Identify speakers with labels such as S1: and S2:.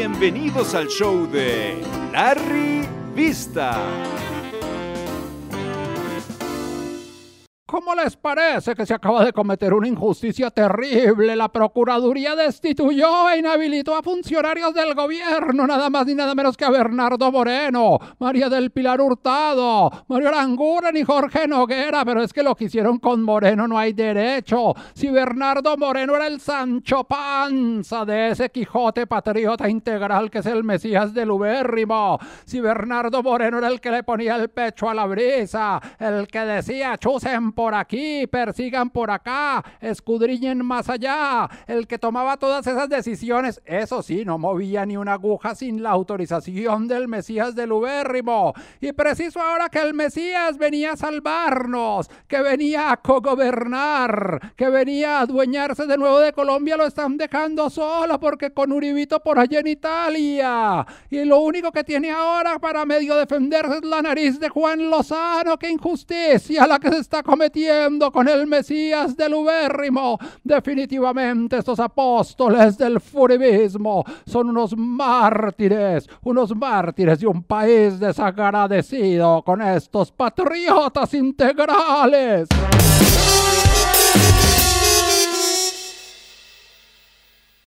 S1: Bienvenidos al show de Larry Vista. ¿Cómo les parece que se acaba de cometer una injusticia terrible? La Procuraduría destituyó e inhabilitó a funcionarios del gobierno, nada más ni nada menos que a Bernardo Moreno, María del Pilar Hurtado, Mario Aranguren y Jorge Noguera, pero es que lo que hicieron con Moreno no hay derecho. Si Bernardo Moreno era el Sancho Panza de ese Quijote patriota integral que es el Mesías del Ubérrimo, si Bernardo Moreno era el que le ponía el pecho a la brisa, el que decía, chusen por aquí, persigan por acá, escudriñen más allá. El que tomaba todas esas decisiones, eso sí, no movía ni una aguja sin la autorización del Mesías del Ubérrimo. Y preciso ahora que el Mesías venía a salvarnos, que venía a cogobernar, que venía a adueñarse de nuevo de Colombia, lo están dejando solo porque con Uribito por allá en Italia. Y lo único que tiene ahora para medio defenderse es la nariz de Juan Lozano. ¡Qué injusticia la que se está cometiendo! con el Mesías del Ubérrimo. Definitivamente estos apóstoles del furibismo son unos mártires, unos mártires de un país desagradecido con estos patriotas integrales.